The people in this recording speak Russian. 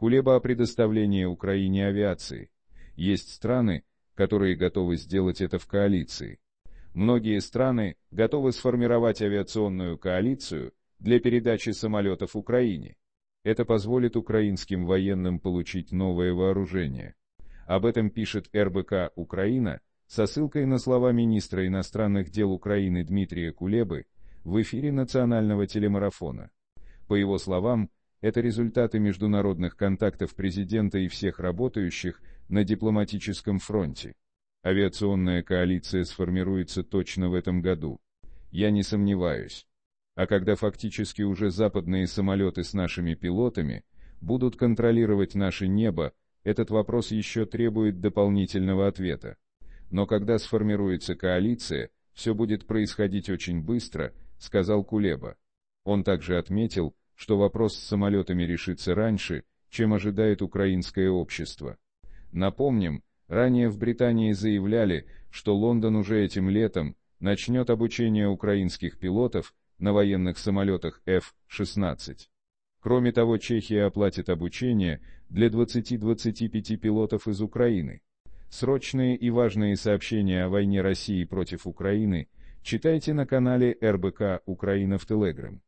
Кулеба о предоставлении Украине авиации. Есть страны, которые готовы сделать это в коалиции. Многие страны готовы сформировать авиационную коалицию для передачи самолетов Украине. Это позволит украинским военным получить новое вооружение. Об этом пишет РБК «Украина» со ссылкой на слова министра иностранных дел Украины Дмитрия Кулебы в эфире национального телемарафона. По его словам, это результаты международных контактов президента и всех работающих на дипломатическом фронте. Авиационная коалиция сформируется точно в этом году. Я не сомневаюсь. А когда фактически уже западные самолеты с нашими пилотами будут контролировать наше небо, этот вопрос еще требует дополнительного ответа. Но когда сформируется коалиция, все будет происходить очень быстро, сказал Кулеба. Он также отметил, что вопрос с самолетами решится раньше, чем ожидает украинское общество. Напомним, ранее в Британии заявляли, что Лондон уже этим летом начнет обучение украинских пилотов на военных самолетах F-16. Кроме того, Чехия оплатит обучение для 20-25 пилотов из Украины. Срочные и важные сообщения о войне России против Украины читайте на канале РБК «Украина» в Телеграм.